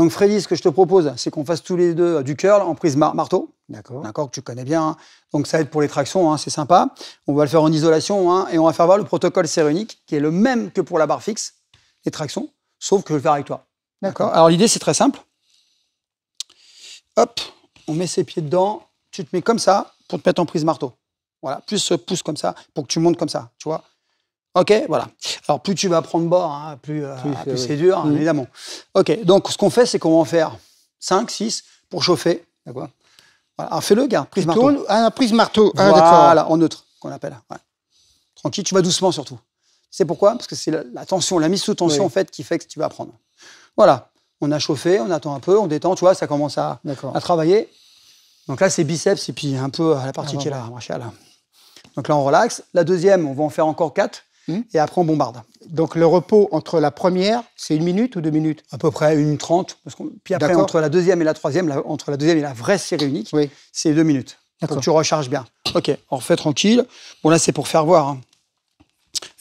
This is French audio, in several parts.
Donc Freddy, ce que je te propose, c'est qu'on fasse tous les deux euh, du curl en prise marteau. D'accord. D'accord, que tu connais bien. Donc ça être pour les tractions, hein, c'est sympa. On va le faire en isolation hein, et on va faire voir le protocole sérénique, qui est le même que pour la barre fixe, les tractions, sauf que je vais le faire avec toi. D'accord. Alors l'idée, c'est très simple. Hop, on met ses pieds dedans. Tu te mets comme ça pour te mettre en prise marteau. Voilà, plus se pousse comme ça pour que tu montes comme ça, tu vois. Ok, voilà. Alors plus tu vas prendre bord, hein, plus, euh, euh, c'est dur, mmh. évidemment. Ok, donc ce qu'on fait, c'est qu'on va en faire 5, 6 pour chauffer. D'accord. Voilà. Alors fais-le, gars. Prise marteau. Ah, prise marteau. Ah, en neutre, qu'on appelle. Tranquille, tu vas doucement surtout. C'est pourquoi Parce que c'est la, tension, la mise sous tension en fait qui fait que tu vas prendre. Voilà, on a chauffé, on attend un peu, on détend, tu vois, ça commence à, à travailler. Donc là, c'est biceps et puis un peu à la partie ah, qui est là, martiale. Donc là, on relaxe. La deuxième, on va en faire encore 4. Hmm. et après on bombarde. Donc le repos entre la première, c'est une minute ou deux minutes À peu près une trente. puis après, entre la deuxième et la troisième, entre la deuxième et la vraie série unique, c'est deux minutes. Donc tu recharges bien. Ok, on fait tranquille. Bon là, c'est pour faire voir. Hein.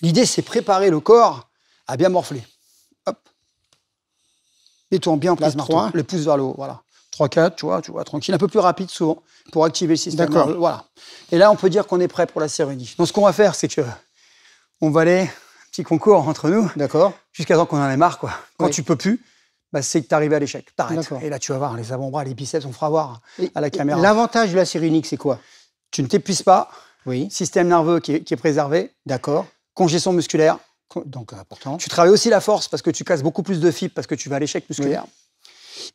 L'idée, c'est préparer le corps à bien morfler. Hop. Mets-toi bien en place le pouce vers le haut, voilà. 3-4, tu vois, tu vois, tranquille, un peu plus rapide souvent pour activer le système. D'accord. Voilà. Et là, on peut dire qu'on est prêt pour la série unique. Donc, ce qu'on va faire, c'est que on va aller petit concours entre nous. D'accord. Jusqu'à temps qu'on en ait marre, quoi. Quand tu peux plus, bah, c'est que tu arrives à l'échec. T'arrêtes. Et là, tu vas voir les avant-bras, les biceps, on fera voir à la caméra. L'avantage de la série unique, c'est quoi Tu ne t'épuises pas. Oui. Système nerveux qui est, préservé. D'accord. Congestion musculaire. Donc important. Euh, tu travailles aussi la force parce que tu casses beaucoup plus de fibres parce que tu vas à l'échec musculaire.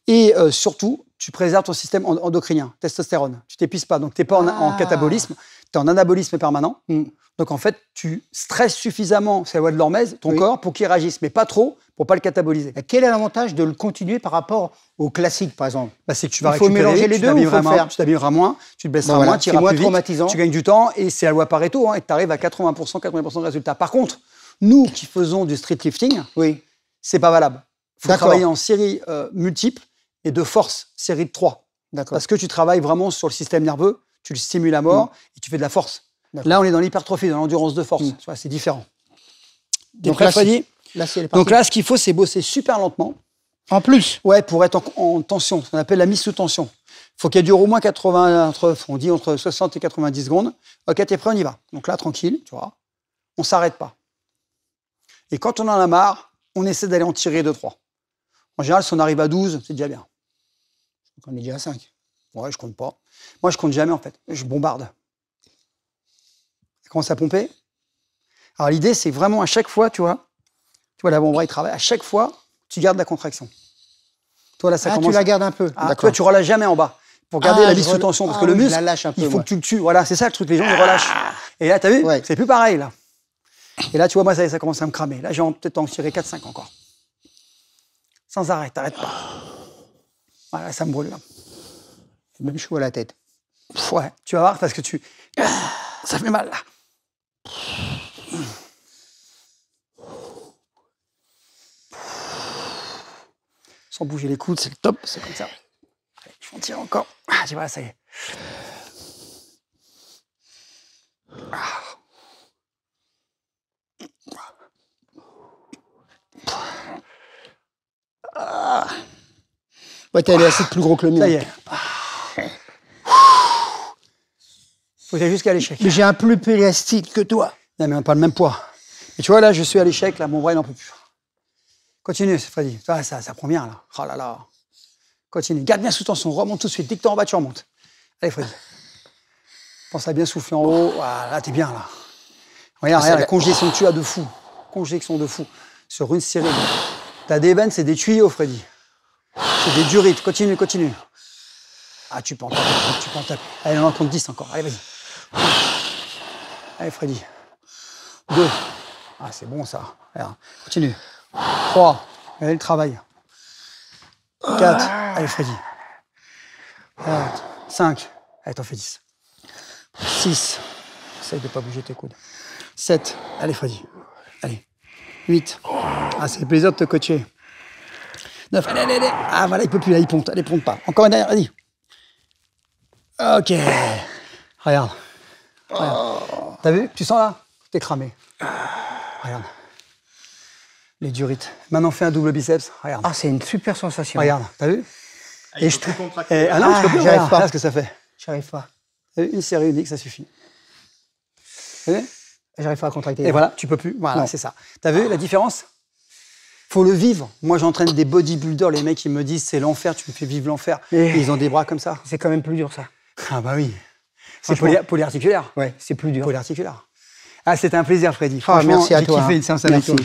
Et euh, surtout, tu préserves ton système endocrinien, testostérone. Tu t'épuises pas, donc tu n'es pas en, ah. catabolisme, tu es en anabolisme permanent. Mm. Donc en fait, tu stresses suffisamment, c'est la loi de l'hormèse, ton corps pour qu'il réagisse, mais pas trop pour pas le cataboliser. quel est l'avantage de le continuer par rapport au classique, par exemple bah, C'est que tu vas mélanger les deux, tu t'habilleras moins, tu te baisseras bah moins, tu iras moins tu gagnes du temps, et c'est la loi Pareto, hein, et tu arrives à 80%, 80% de résultats. Par contre, nous qui faisons du street lifting, oui. c'est pas valable. Il faut travailler en série euh, multiple et de force, série de 3. Parce que tu travailles vraiment sur le système nerveux, tu le stimules à mort mm. et tu fais de la force. Là, on est dans l'hypertrophie, dans l'endurance de force. Mm. C'est différent. Donc, là, ce qu'il faut, c'est bosser super lentement. En plus Ouais, pour être en, tension, ce qu'on appelle la mise sous tension. il faut qu'elle dure au moins 80, entre, on dit entre 60 et 90 secondes. Ok, t'es prêt, on y va. Donc là, tranquille, tu vois. On s'arrête pas. Et quand on en a marre, on essaie d'aller en tirer deux 3 en général, si on arrive à 12, c'est déjà bien. On est déjà à 5. Ouais, je compte pas. Moi, je compte jamais, en fait. Je bombarde. Ça commence à pomper. Alors, l'idée, c'est vraiment à chaque fois, tu vois, tu vois, l'avant-bras, il travaille. À chaque fois, tu gardes la contraction. Toi, là, ça ah, tu la gardes un peu. Ah, toi, tu relâches jamais en bas. Pour garder ah, la liste tension. Parce ah que le muscle, il faut que tu le tues. Voilà, c'est ça le truc. Les gens, ils ah. relâchent. Et là, as vu? C'est plus pareil, là. Et là, tu vois, moi, ça, commence à me cramer. Là, j'ai peut-être en tirer 4-5 encore sans arrêt, t'arrêtes pas. Voilà, ça me brûle là. même chaud à la tête. Ouais, tu vas voir parce que tu. Ça fait mal là. Sans bouger les coudes, c'est le top, c'est comme ça. je m'en tire encore. Ah, tu vois, ça y est. Ah. Ah. Ouais, t'as plus gros que le mien. Ça jusqu'à l'échec. Mais j'ai un plus pélastique que toi. Non, mais on parle pas même poids. Mais tu vois, là, je suis à l'échec, là, mon bras, il n'en peut plus. Continue, Freddy. ça, ça prend bien, là. Oh là là. Continue. Garde bien sous tension, remonte tout de suite. Dès que t'es en bas, tu remontes. Allez, Freddy. Pense à bien souffler en haut. Voilà, ah, là, t'es bien, là. Regarde, regarde, la congestion que tu as de fou. Congestion de fou. Sur une série T'as des bennes, c'est des tuyaux, Freddy. C'est des durites. Continue, continue. Ah, tu peux en taper, tu peux en taper. Allez, on en compte 10 encore. Allez, vas-y. Allez, Freddy. 2. Ah, c'est bon, ça. Continue. 3. Allez, le travail. 4. Allez, Freddy. 5. Allez, t'en fais 10. 6. Essaye de ne pas bouger tes coudes. 7. Allez, Freddy. Allez. 8. Ah, c'est plaisir de te coacher. 9. Allez, allez, allez. Ah, voilà, il peut plus, là, il pompe. Allez, ponte pas. Encore une dernière, vas-y. Ok. Regarde. Regarde. Oh. T'as vu Tu sens là T'es cramé. Regarde. Les durites. Maintenant, fais un double biceps. Regarde. Ah, c'est une super sensation. Regarde, t'as vu ah, Et je te. Et, eh, ah non, ah, je peux ah, plus. pas. à ce que ça fait. J'arrive pas. Une série unique, ça suffit. Vous J'arrive pas à contracter. Et voilà, tu peux plus. Voilà, c'est ça. T'as vu la différence faut le vivre. Moi, j'entraîne des bodybuilders. Les mecs, ils me disent, c'est l'enfer, tu me fais vivre l'enfer. Et... ils ont des bras comme ça. C'est quand même plus dur, ça. Ah, bah oui. C'est polyarticulaire. Ouais, c'est plus dur. Polyarticulaire. Ah, c'était un plaisir, Freddy. Ah, merci à toi. J'ai une séance toi.